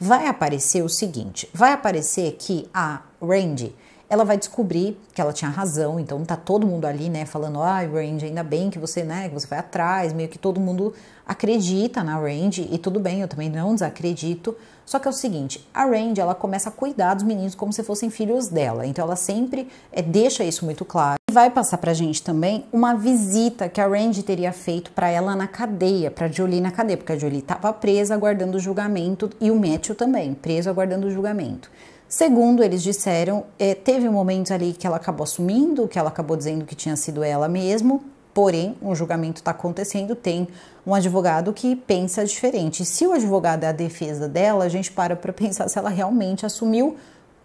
Vai aparecer o seguinte: vai aparecer que a Randy ela vai descobrir que ela tinha razão, então tá todo mundo ali, né, falando, ah, Range, ainda bem que você, né, que você vai atrás, meio que todo mundo acredita na Range, e tudo bem, eu também não desacredito, só que é o seguinte, a Range, ela começa a cuidar dos meninos como se fossem filhos dela, então ela sempre é, deixa isso muito claro. E vai passar pra gente também uma visita que a Range teria feito para ela na cadeia, pra Jolie na cadeia, porque a Jolie tava presa aguardando o julgamento, e o Matthew também, preso aguardando o julgamento. Segundo eles disseram, é, teve um momento ali que ela acabou assumindo, que ela acabou dizendo que tinha sido ela mesmo, porém um julgamento está acontecendo, tem um advogado que pensa diferente. Se o advogado é a defesa dela, a gente para para pensar se ela realmente assumiu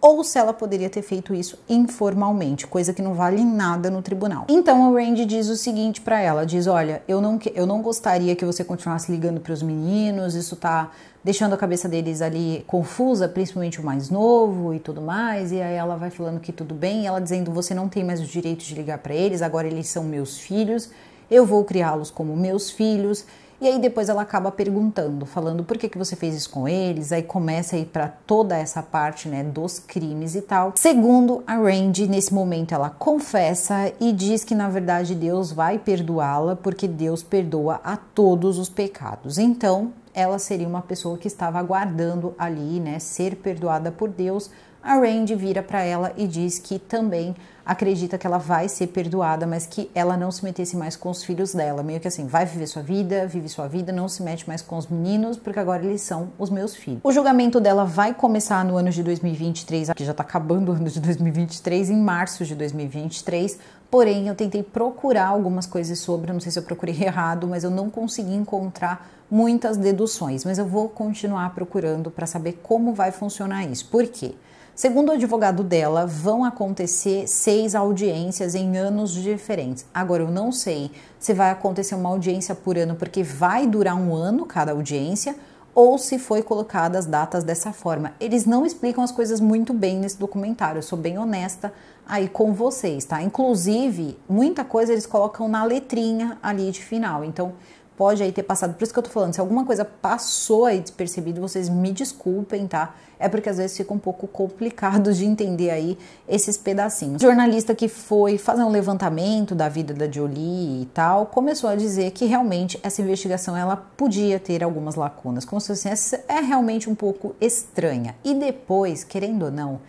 ou se ela poderia ter feito isso informalmente, coisa que não vale nada no tribunal. Então a Randy diz o seguinte para ela, diz: "Olha, eu não eu não gostaria que você continuasse ligando para os meninos, isso tá deixando a cabeça deles ali confusa, principalmente o mais novo e tudo mais". E aí ela vai falando que tudo bem, ela dizendo: "Você não tem mais o direito de ligar para eles, agora eles são meus filhos, eu vou criá-los como meus filhos". E aí depois ela acaba perguntando, falando por que, que você fez isso com eles, aí começa a ir para toda essa parte, né, dos crimes e tal. Segundo a Randy, nesse momento ela confessa e diz que na verdade Deus vai perdoá-la porque Deus perdoa a todos os pecados. Então, ela seria uma pessoa que estava aguardando ali, né, ser perdoada por Deus. A Randy vira para ela e diz que também acredita que ela vai ser perdoada, mas que ela não se metesse mais com os filhos dela. Meio que assim, vai viver sua vida, vive sua vida, não se mete mais com os meninos, porque agora eles são os meus filhos. O julgamento dela vai começar no ano de 2023, que já tá acabando o ano de 2023, em março de 2023. Porém, eu tentei procurar algumas coisas sobre, não sei se eu procurei errado, mas eu não consegui encontrar muitas deduções. Mas eu vou continuar procurando para saber como vai funcionar isso. Por quê? Segundo o advogado dela, vão acontecer seis audiências em anos diferentes. Agora, eu não sei se vai acontecer uma audiência por ano, porque vai durar um ano cada audiência, ou se foi colocadas datas dessa forma. Eles não explicam as coisas muito bem nesse documentário, eu sou bem honesta aí com vocês, tá? Inclusive, muita coisa eles colocam na letrinha ali de final. Então, pode aí ter passado. Por isso que eu tô falando, se alguma coisa passou aí despercebido, vocês me desculpem, tá? É porque às vezes fica um pouco complicado de entender aí esses pedacinhos. O jornalista que foi fazer um levantamento da vida da Jolie e tal, começou a dizer que realmente essa investigação ela podia ter algumas lacunas, como se fosse, é realmente um pouco estranha. E depois, querendo ou não,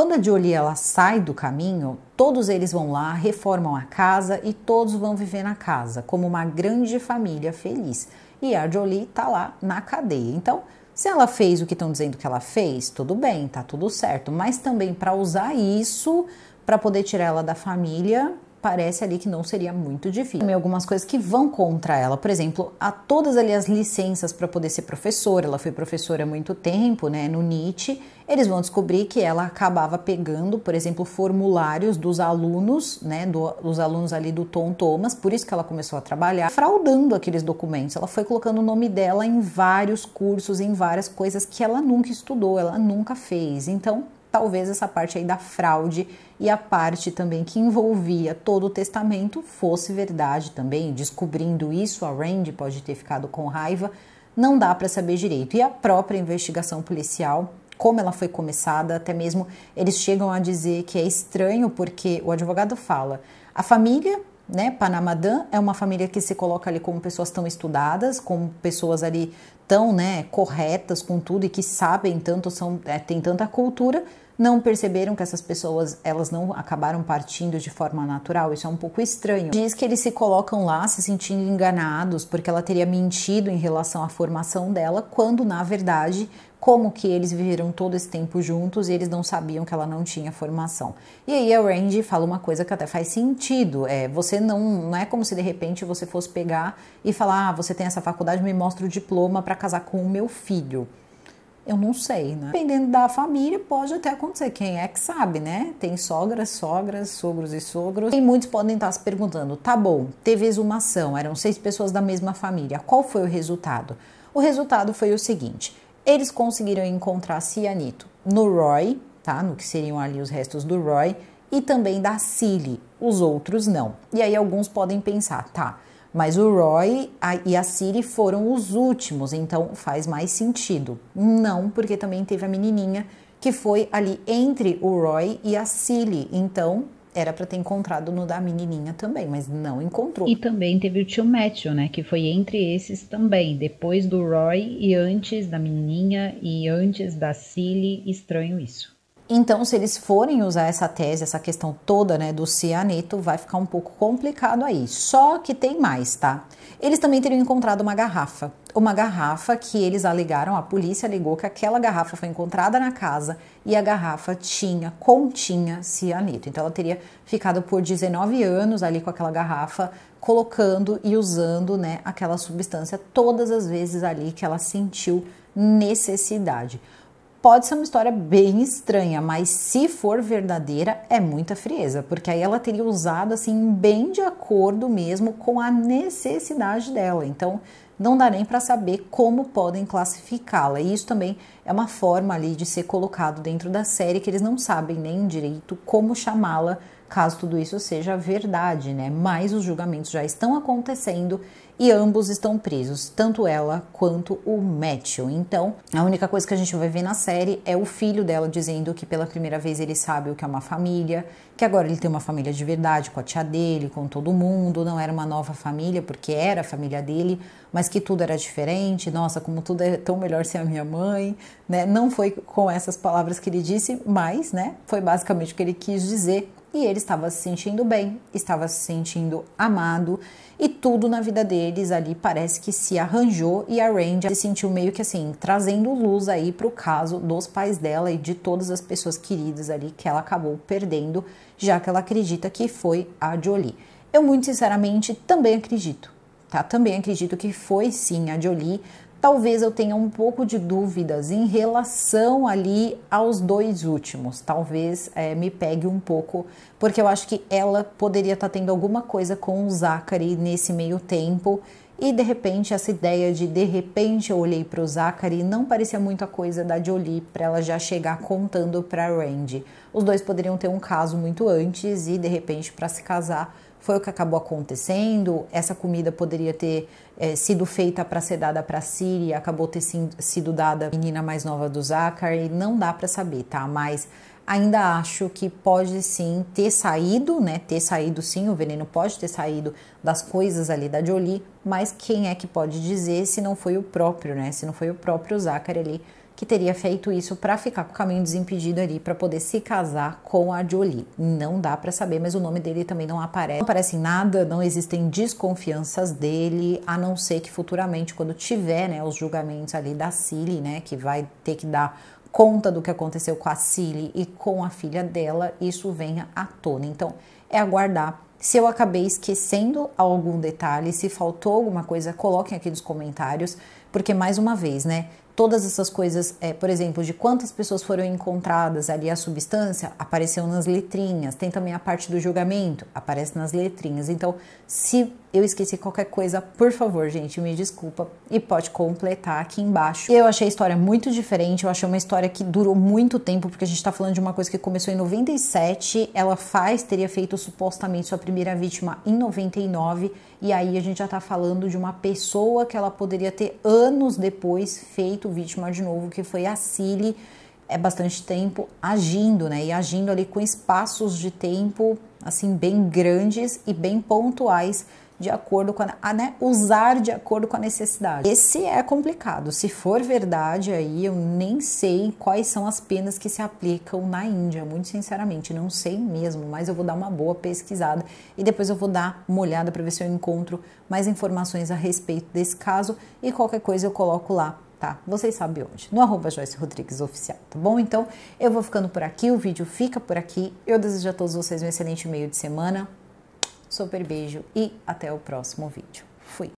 quando a Jolie ela sai do caminho, todos eles vão lá, reformam a casa e todos vão viver na casa como uma grande família feliz. E a Jolie tá lá na cadeia. Então, se ela fez o que estão dizendo que ela fez, tudo bem, tá tudo certo, mas também para usar isso para poder tirar ela da família, parece ali que não seria muito difícil. Tem algumas coisas que vão contra ela, por exemplo, há todas ali as licenças para poder ser professora, ela foi professora há muito tempo, né, no NIT, eles vão descobrir que ela acabava pegando, por exemplo, formulários dos alunos, né, do, dos alunos ali do Tom Thomas, por isso que ela começou a trabalhar, fraudando aqueles documentos, ela foi colocando o nome dela em vários cursos, em várias coisas que ela nunca estudou, ela nunca fez, então talvez essa parte aí da fraude e a parte também que envolvia todo o testamento fosse verdade também. Descobrindo isso, a Randy pode ter ficado com raiva, não dá para saber direito. E a própria investigação policial, como ela foi começada, até mesmo eles chegam a dizer que é estranho porque o advogado fala: a família né? Panamadan é uma família que se coloca ali como pessoas tão estudadas, como pessoas ali tão, né, corretas com tudo e que sabem tanto, são, é, tem tanta cultura, não perceberam que essas pessoas elas não acabaram partindo de forma natural. Isso é um pouco estranho. Diz que eles se colocam lá se sentindo enganados porque ela teria mentido em relação à formação dela, quando na verdade como que eles viveram todo esse tempo juntos e eles não sabiam que ela não tinha formação. E aí a Randy fala uma coisa que até faz sentido, é, você não, não é como se de repente você fosse pegar e falar, ah, você tem essa faculdade, me mostra o diploma para casar com o meu filho. Eu não sei, né? Dependendo da família, pode até acontecer. Quem é que sabe, né? Tem sogras, sogras, sogros e sogros. E muitos podem estar se perguntando: tá bom, teve exumação, eram seis pessoas da mesma família. Qual foi o resultado? O resultado foi o seguinte: eles conseguiram encontrar cianito no Roy, tá? No que seriam ali os restos do Roy, e também da Cilly. Os outros não. E aí alguns podem pensar, tá? Mas o Roy e a Siri foram os últimos, então faz mais sentido. Não, porque também teve a menininha que foi ali entre o Roy e a Silly. Então, era para ter encontrado no da menininha também, mas não encontrou. E também teve o tio Matthew, né, que foi entre esses também, depois do Roy e antes da menininha e antes da Silly, estranho isso. Então, se eles forem usar essa tese, essa questão toda, né, do cianeto, vai ficar um pouco complicado aí. Só que tem mais, tá? Eles também teriam encontrado uma garrafa. Uma garrafa que eles alegaram, a polícia alegou que aquela garrafa foi encontrada na casa e a garrafa tinha, continha cianeto. Então, ela teria ficado por 19 anos ali com aquela garrafa, colocando e usando, né, aquela substância todas as vezes ali que ela sentiu necessidade. Pode ser uma história bem estranha, mas se for verdadeira, é muita frieza, porque aí ela teria usado assim bem de acordo mesmo com a necessidade dela. Então, não dá nem para saber como podem classificá-la. E isso também é uma forma ali de ser colocado dentro da série que eles não sabem nem direito como chamá-la, caso tudo isso seja verdade, né? Mas os julgamentos já estão acontecendo e ambos estão presos, tanto ela quanto o Matthew. Então, a única coisa que a gente vai ver na série é o filho dela dizendo que pela primeira vez ele sabe o que é uma família, que agora ele tem uma família de verdade com a tia dele, com todo mundo, não era uma nova família porque era a família dele, mas que tudo era diferente. Nossa, como tudo é tão melhor sem a minha mãe, né? Não foi com essas palavras que ele disse, mas, né, foi basicamente o que ele quis dizer e ele estava se sentindo bem, estava se sentindo amado e tudo na vida deles ali parece que se arranjou e a Ranger se sentiu meio que assim, trazendo luz aí para o caso dos pais dela e de todas as pessoas queridas ali que ela acabou perdendo, já que ela acredita que foi a Jolie. Eu muito sinceramente também acredito, tá? Também acredito que foi sim a Jolie, Talvez eu tenha um pouco de dúvidas em relação ali aos dois últimos. Talvez é, me pegue um pouco, porque eu acho que ela poderia estar tá tendo alguma coisa com o Zachary nesse meio tempo. E de repente, essa ideia de de repente eu olhei para o Zachary não parecia muito a coisa da Jolie para ela já chegar contando para Randy. Os dois poderiam ter um caso muito antes e de repente para se casar foi o que acabou acontecendo. Essa comida poderia ter é, sido feita para ser dada para a Síria, acabou ter sim, sido dada à menina mais nova do Zachary, não dá para saber, tá? Mas ainda acho que pode sim ter saído, né? Ter saído sim, o veneno pode ter saído das coisas ali da Jolie, mas quem é que pode dizer se não foi o próprio, né? Se não foi o próprio Zachary ali que teria feito isso para ficar com o caminho desimpedido ali, para poder se casar com a Jolie. Não dá para saber, mas o nome dele também não aparece. Não aparece em nada, não existem desconfianças dele, a não ser que futuramente, quando tiver né, os julgamentos ali da Cilly, né, que vai ter que dar conta do que aconteceu com a Cilly e com a filha dela, isso venha à tona. Então, é aguardar. Se eu acabei esquecendo algum detalhe, se faltou alguma coisa, coloquem aqui nos comentários, porque mais uma vez, né? todas essas coisas, é, por exemplo, de quantas pessoas foram encontradas ali a substância, apareceu nas letrinhas. Tem também a parte do julgamento, aparece nas letrinhas. Então, se eu esqueci qualquer coisa, por favor, gente, me desculpa. E pode completar aqui embaixo. Eu achei a história muito diferente, eu achei uma história que durou muito tempo, porque a gente tá falando de uma coisa que começou em 97, ela faz, teria feito supostamente sua primeira vítima em 99, e aí a gente já tá falando de uma pessoa que ela poderia ter anos depois feito vítima de novo, que foi a Cilly. É bastante tempo agindo, né? E agindo ali com espaços de tempo, assim, bem grandes e bem pontuais de acordo com a, a né, usar de acordo com a necessidade. Esse é complicado. Se for verdade aí, eu nem sei quais são as penas que se aplicam na Índia, muito sinceramente, não sei mesmo, mas eu vou dar uma boa pesquisada e depois eu vou dar uma olhada para ver se eu encontro mais informações a respeito desse caso e qualquer coisa eu coloco lá tá? Vocês sabem onde, no arroba Joyce Rodrigues Oficial, tá bom? Então, eu vou ficando por aqui, o vídeo fica por aqui. Eu desejo a todos vocês um excelente meio de semana. Super beijo e até o próximo vídeo.